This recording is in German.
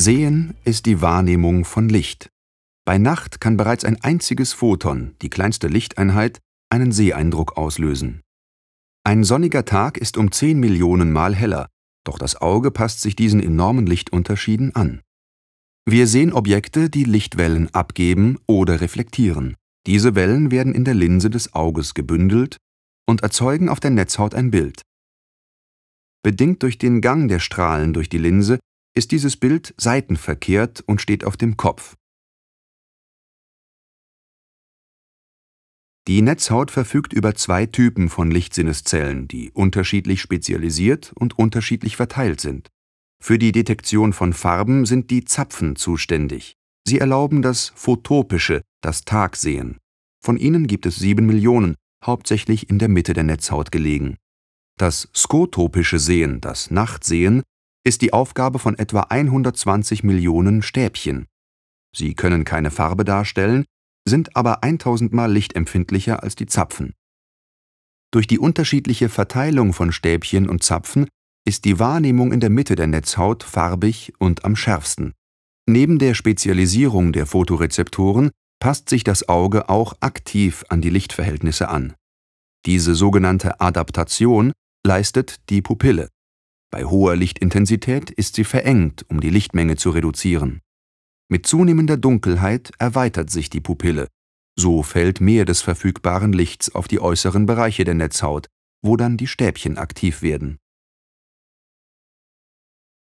Sehen ist die Wahrnehmung von Licht. Bei Nacht kann bereits ein einziges Photon, die kleinste Lichteinheit, einen Seeeindruck auslösen. Ein sonniger Tag ist um 10 Millionen Mal heller, doch das Auge passt sich diesen enormen Lichtunterschieden an. Wir sehen Objekte, die Lichtwellen abgeben oder reflektieren. Diese Wellen werden in der Linse des Auges gebündelt und erzeugen auf der Netzhaut ein Bild. Bedingt durch den Gang der Strahlen durch die Linse ist dieses Bild seitenverkehrt und steht auf dem Kopf. Die Netzhaut verfügt über zwei Typen von Lichtsinneszellen, die unterschiedlich spezialisiert und unterschiedlich verteilt sind. Für die Detektion von Farben sind die Zapfen zuständig. Sie erlauben das photopische, das Tagsehen. Von ihnen gibt es sieben Millionen, hauptsächlich in der Mitte der Netzhaut gelegen. Das skotopische Sehen, das Nachtsehen, ist die Aufgabe von etwa 120 Millionen Stäbchen. Sie können keine Farbe darstellen, sind aber 1000 mal lichtempfindlicher als die Zapfen. Durch die unterschiedliche Verteilung von Stäbchen und Zapfen ist die Wahrnehmung in der Mitte der Netzhaut farbig und am schärfsten. Neben der Spezialisierung der Fotorezeptoren passt sich das Auge auch aktiv an die Lichtverhältnisse an. Diese sogenannte Adaptation leistet die Pupille. Bei hoher Lichtintensität ist sie verengt, um die Lichtmenge zu reduzieren. Mit zunehmender Dunkelheit erweitert sich die Pupille. So fällt mehr des verfügbaren Lichts auf die äußeren Bereiche der Netzhaut, wo dann die Stäbchen aktiv werden.